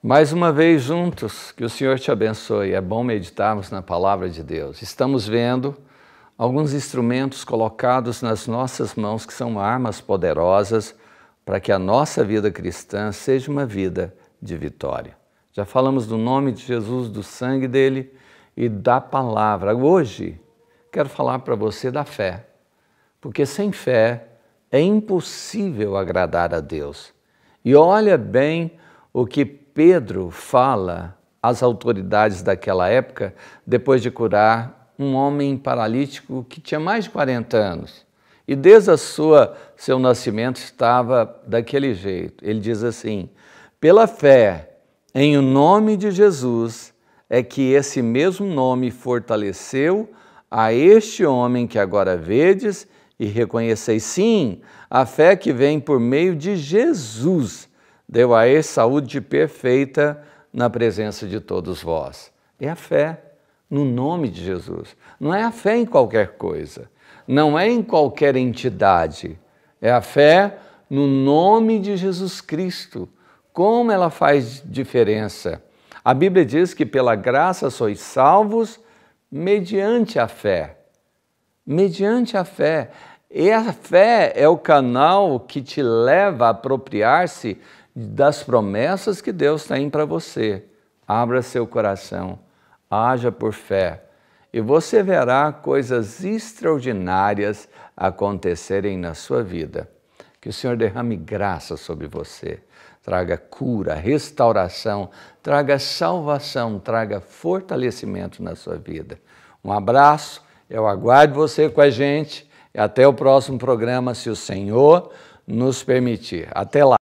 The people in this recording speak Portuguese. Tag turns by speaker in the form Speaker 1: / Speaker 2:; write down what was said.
Speaker 1: Mais uma vez juntos, que o Senhor te abençoe. É bom meditarmos na palavra de Deus. Estamos vendo alguns instrumentos colocados nas nossas mãos que são armas poderosas para que a nossa vida cristã seja uma vida de vitória. Já falamos do nome de Jesus, do sangue dele e da palavra. Hoje quero falar para você da fé, porque sem fé é impossível agradar a Deus. E olha bem o que Pedro fala às autoridades daquela época, depois de curar um homem paralítico que tinha mais de 40 anos e desde a sua seu nascimento estava daquele jeito. Ele diz assim: "Pela fé em o nome de Jesus é que esse mesmo nome fortaleceu a este homem que agora vedes e reconheceis sim a fé que vem por meio de Jesus deu a ele saúde perfeita na presença de todos vós. É a fé no nome de Jesus. Não é a fé em qualquer coisa, não é em qualquer entidade. É a fé no nome de Jesus Cristo. Como ela faz diferença? A Bíblia diz que pela graça sois salvos mediante a fé. Mediante a fé. E a fé é o canal que te leva a apropriar-se das promessas que Deus tem para você. Abra seu coração, haja por fé, e você verá coisas extraordinárias acontecerem na sua vida. Que o Senhor derrame graça sobre você, traga cura, restauração, traga salvação, traga fortalecimento na sua vida. Um abraço, eu aguardo você com a gente e até o próximo programa, se o Senhor nos permitir. Até lá!